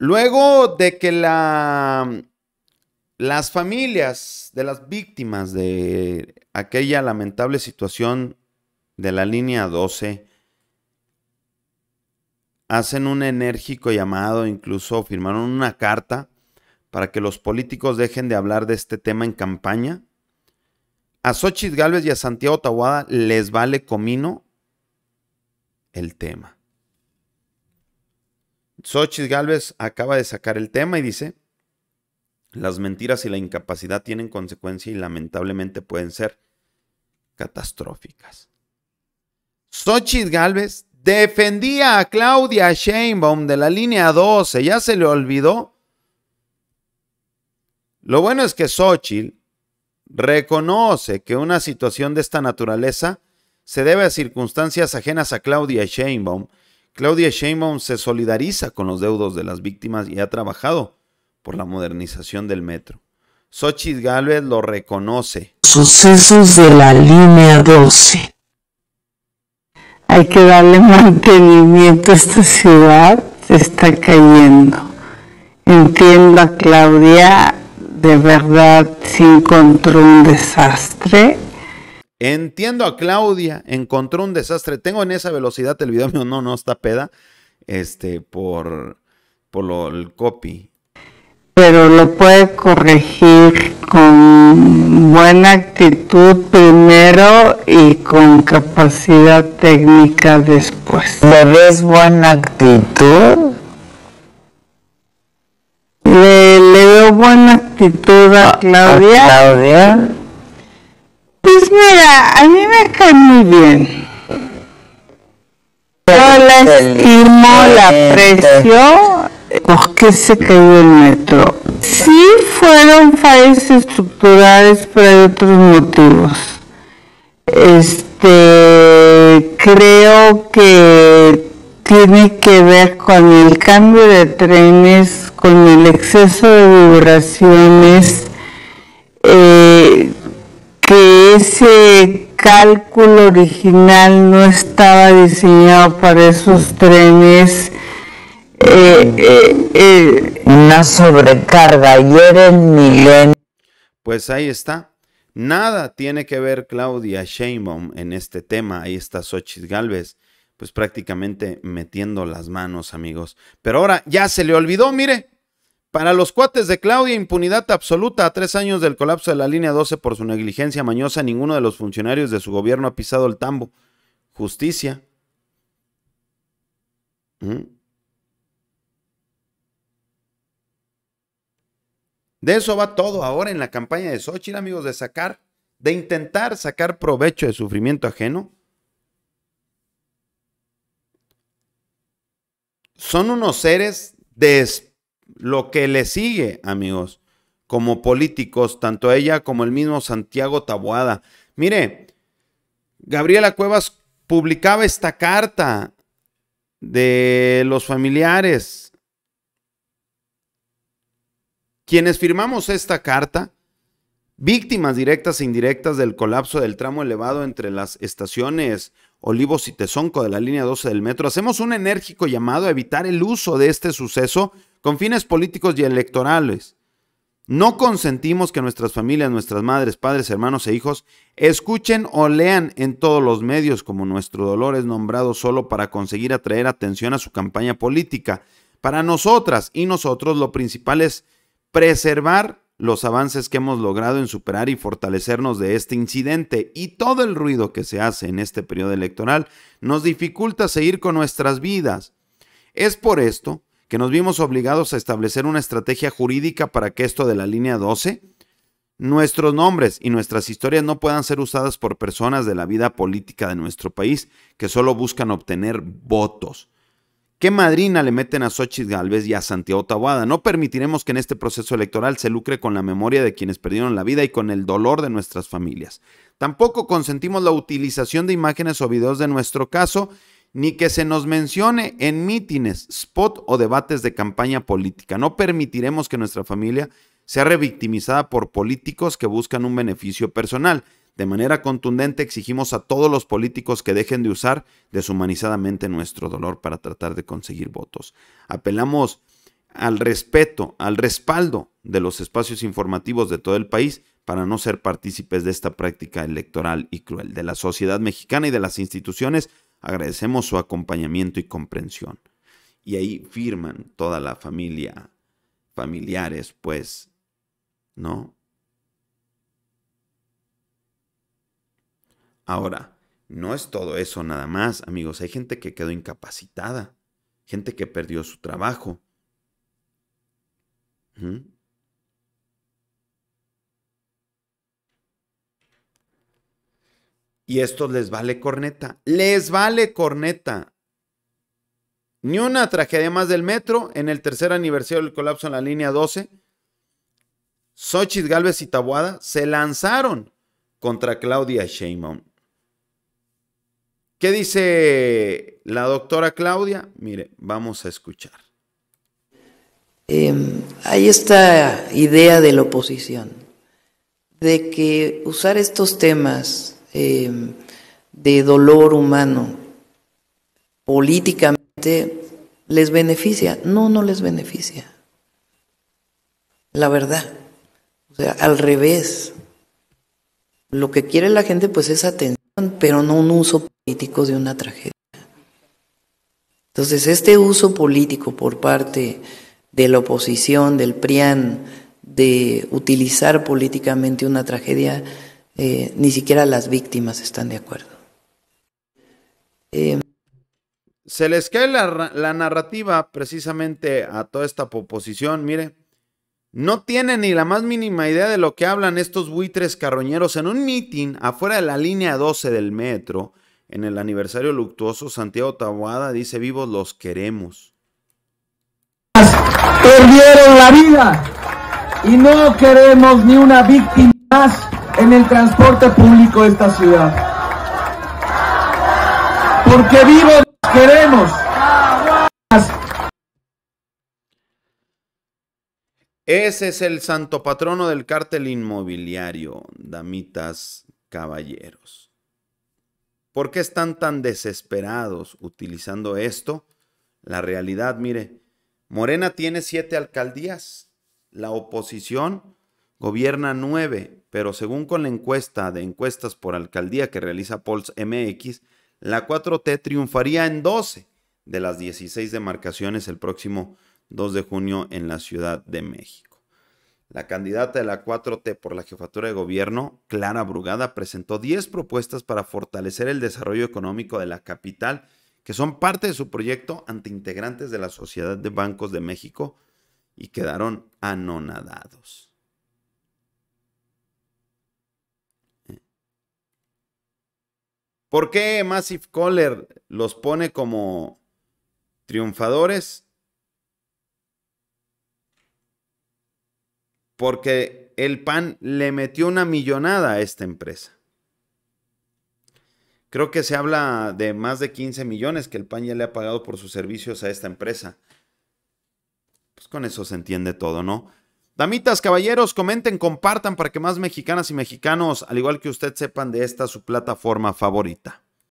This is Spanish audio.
Luego de que las familias de las víctimas de aquella lamentable situación de la línea 12 hacen un enérgico llamado, incluso firmaron una carta para que los políticos dejen de hablar de este tema en campaña. A Xochitl y a Santiago Tahuada les vale comino el tema. Xochitl Galvez acaba de sacar el tema y dice: Las mentiras y la incapacidad tienen consecuencia y lamentablemente pueden ser catastróficas. Xochitl Galvez defendía a Claudia Sheinbaum de la línea 12, ya se le olvidó. Lo bueno es que Xochitl reconoce que una situación de esta naturaleza se debe a circunstancias ajenas a Claudia Sheinbaum Claudia Sheinbaum se solidariza con los deudos de las víctimas y ha trabajado por la modernización del metro. Xochitl Galvez lo reconoce. Sucesos de la línea 12. Hay que darle mantenimiento a esta ciudad, se está cayendo. Entienda Claudia, de verdad, se encontró un desastre, Entiendo a Claudia, encontró un desastre. Tengo en esa velocidad el video mío, no, no está peda. Este, por, por el copy. Pero lo puede corregir con buena actitud primero y con capacidad técnica después. ¿Le ves buena actitud? Le, le buena actitud a, ¿A Claudia? Pues mira, a mí me cae muy bien. Yo la estimo, la aprecio, qué se cayó el metro. Sí fueron fallos estructurales, pero hay otros motivos. Este, creo que tiene que ver con el cambio de trenes, con el exceso de vibraciones, eh, que ese cálculo original no estaba diseñado para esos trenes. Eh, eh, eh, una sobrecarga, ayer en milenio. Pues ahí está. Nada tiene que ver Claudia Sheinbaum en este tema. Ahí está Xochitl Galvez, pues prácticamente metiendo las manos, amigos. Pero ahora ya se le olvidó, mire, para los cuates de Claudia, impunidad absoluta. A tres años del colapso de la línea 12 por su negligencia mañosa, ninguno de los funcionarios de su gobierno ha pisado el tambo. Justicia. ¿Mm? De eso va todo ahora en la campaña de Xochitl, amigos, de sacar, de intentar sacar provecho de sufrimiento ajeno. Son unos seres de lo que le sigue, amigos, como políticos, tanto ella como el mismo Santiago Taboada. Mire, Gabriela Cuevas publicaba esta carta de los familiares. Quienes firmamos esta carta Víctimas directas e indirectas del colapso del tramo elevado entre las estaciones Olivos y Tezonco de la línea 12 del metro, hacemos un enérgico llamado a evitar el uso de este suceso con fines políticos y electorales. No consentimos que nuestras familias, nuestras madres, padres, hermanos e hijos escuchen o lean en todos los medios como nuestro dolor es nombrado solo para conseguir atraer atención a su campaña política. Para nosotras y nosotros lo principal es preservar los avances que hemos logrado en superar y fortalecernos de este incidente y todo el ruido que se hace en este periodo electoral nos dificulta seguir con nuestras vidas. Es por esto que nos vimos obligados a establecer una estrategia jurídica para que esto de la línea 12, nuestros nombres y nuestras historias no puedan ser usadas por personas de la vida política de nuestro país que solo buscan obtener votos. ¿Qué madrina le meten a Xochitl Galvez y a Santiago Taboada? No permitiremos que en este proceso electoral se lucre con la memoria de quienes perdieron la vida y con el dolor de nuestras familias. Tampoco consentimos la utilización de imágenes o videos de nuestro caso, ni que se nos mencione en mítines, spot o debates de campaña política. No permitiremos que nuestra familia sea revictimizada por políticos que buscan un beneficio personal. De manera contundente exigimos a todos los políticos que dejen de usar deshumanizadamente nuestro dolor para tratar de conseguir votos. Apelamos al respeto, al respaldo de los espacios informativos de todo el país para no ser partícipes de esta práctica electoral y cruel de la sociedad mexicana y de las instituciones. Agradecemos su acompañamiento y comprensión. Y ahí firman toda la familia, familiares, pues, ¿no? Ahora, no es todo eso nada más, amigos. Hay gente que quedó incapacitada, gente que perdió su trabajo. ¿Mm? Y esto les vale corneta. Les vale corneta. Ni una tragedia más del metro en el tercer aniversario del colapso en la línea 12. Xochitl Galvez y Tabuada se lanzaron contra Claudia Sheinbaum. ¿Qué dice la doctora Claudia? Mire, vamos a escuchar. Em, hay esta idea de la oposición, de que usar estos temas em, de dolor humano políticamente les beneficia. No, no les beneficia. La verdad. O sea, al revés. Lo que quiere la gente pues es atención, pero no un uso de una tragedia. Entonces, este uso político por parte de la oposición, del PRIAN, de utilizar políticamente una tragedia, eh, ni siquiera las víctimas están de acuerdo. Em, Se les cae la, narrativa precisamente a toda esta oposición. Mire, no tiene ni la más mínima idea de lo que hablan estos buitres carroñeros en un mitin afuera de la línea 12 del metro en el aniversario luctuoso, Santiago Tabuada dice, vivos los queremos. Perdieron la vida y no queremos ni una víctima más en el transporte público de esta ciudad. Porque vivos los queremos. Ese es el santo patrono del cártel inmobiliario, damitas, caballeros. ¿Por qué están tan desesperados utilizando esto? La realidad, mire, Morena tiene siete alcaldías, la oposición gobierna nueve, pero según con la encuesta de encuestas por alcaldía que realiza Pols MX, la 4T triunfaría en 12 de las 16 demarcaciones el próximo 2 de junio en la Ciudad de México. La candidata de la 4T por la jefatura de gobierno, Clara Brugada, presentó 10 propuestas para fortalecer el desarrollo económico de la capital, que son parte de su proyecto ante integrantes de la Sociedad de Bancos de México y quedaron anonadados. ¿Por qué Massive Caller los pone como triunfadores? porque el PAN le metió una millonada a esta empresa. Creo que se habla de más de 15 millones que el PAN ya le ha pagado por sus servicios a esta empresa. Pues con eso se entiende todo, ¿no? Damitas, caballeros, comenten, compartan para que más mexicanas y mexicanos, al igual que usted, sepan de esta su plataforma favorita.